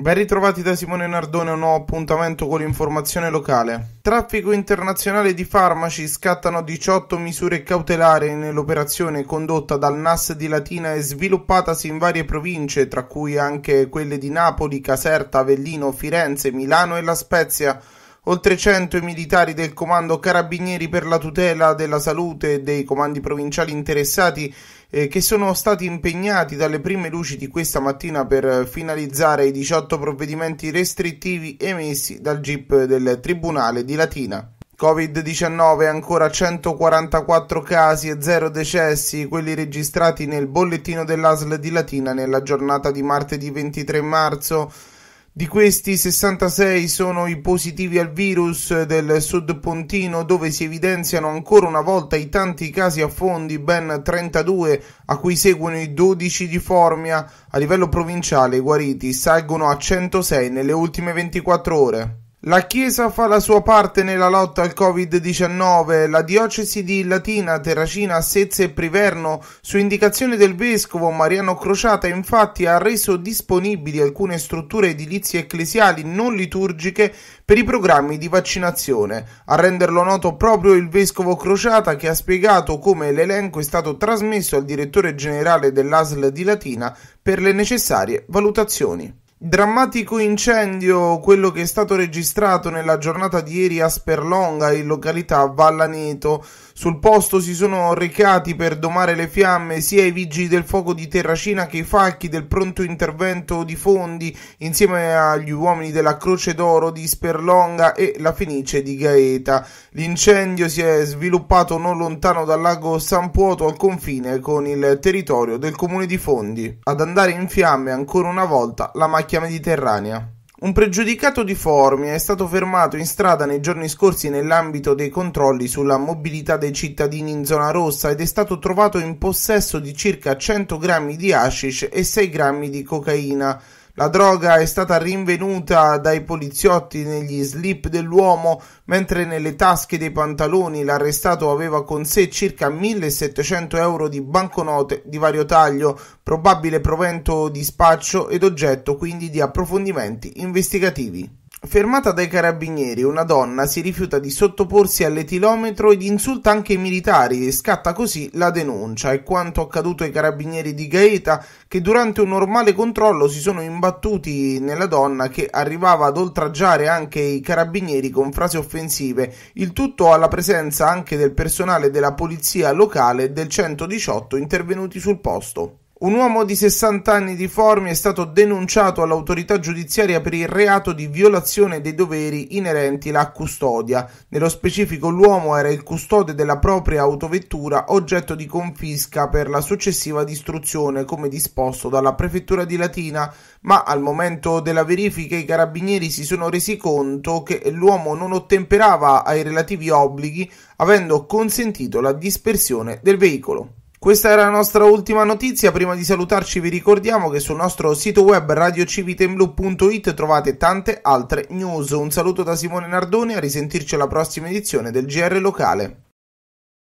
Ben ritrovati da Simone Nardone, un nuovo appuntamento con l'informazione locale. Traffico internazionale di farmaci scattano 18 misure cautelari nell'operazione condotta dal NAS di Latina e sviluppatasi in varie province, tra cui anche quelle di Napoli, Caserta, Avellino, Firenze, Milano e La Spezia oltre 100 militari del Comando Carabinieri per la tutela della salute e dei comandi provinciali interessati eh, che sono stati impegnati dalle prime luci di questa mattina per finalizzare i 18 provvedimenti restrittivi emessi dal GIP del Tribunale di Latina. Covid-19 ancora 144 casi e 0 decessi, quelli registrati nel bollettino dell'ASL di Latina nella giornata di martedì 23 marzo. Di questi 66 sono i positivi al virus del Sud Pontino dove si evidenziano ancora una volta i tanti casi a fondi, ben 32, a cui seguono i 12 di Formia. A livello provinciale i guariti salgono a 106 nelle ultime 24 ore. La Chiesa fa la sua parte nella lotta al Covid-19. La diocesi di Latina, Terracina, Assezze e Priverno, su indicazione del vescovo Mariano Crociata, infatti ha reso disponibili alcune strutture edilizie ecclesiali non liturgiche per i programmi di vaccinazione. A renderlo noto proprio il vescovo Crociata che ha spiegato come l'elenco è stato trasmesso al direttore generale dell'ASL di Latina per le necessarie valutazioni. Drammatico incendio quello che è stato registrato nella giornata di ieri a Sperlonga in località Vallaneto. Sul posto si sono recati per domare le fiamme sia i vigili del fuoco di Terracina che i falchi del pronto intervento di Fondi insieme agli uomini della Croce d'Oro di Sperlonga e la Fenice di Gaeta. L'incendio si è sviluppato non lontano dal lago San Puoto al confine con il territorio del comune di Fondi. Ad andare in fiamme ancora una volta la macchina macchia mediterranea. Un pregiudicato di Formia è stato fermato in strada nei giorni scorsi nell'ambito dei controlli sulla mobilità dei cittadini in zona rossa ed è stato trovato in possesso di circa 100 grammi di hashish e 6 grammi di cocaina, la droga è stata rinvenuta dai poliziotti negli slip dell'uomo, mentre nelle tasche dei pantaloni l'arrestato aveva con sé circa 1700 euro di banconote di vario taglio, probabile provento di spaccio ed oggetto quindi di approfondimenti investigativi. Fermata dai carabinieri, una donna si rifiuta di sottoporsi all'etilometro ed insulta anche i militari e scatta così la denuncia. È quanto accaduto ai carabinieri di Gaeta che durante un normale controllo si sono imbattuti nella donna che arrivava ad oltraggiare anche i carabinieri con frasi offensive, il tutto alla presenza anche del personale della polizia locale del 118 intervenuti sul posto. Un uomo di 60 anni di Formia è stato denunciato all'autorità giudiziaria per il reato di violazione dei doveri inerenti alla custodia. Nello specifico l'uomo era il custode della propria autovettura oggetto di confisca per la successiva distruzione come disposto dalla prefettura di Latina, ma al momento della verifica i carabinieri si sono resi conto che l'uomo non ottemperava ai relativi obblighi avendo consentito la dispersione del veicolo. Questa era la nostra ultima notizia, prima di salutarci vi ricordiamo che sul nostro sito web radiocivitemblu.it trovate tante altre news. Un saluto da Simone Nardone, a risentirci alla prossima edizione del GR Locale.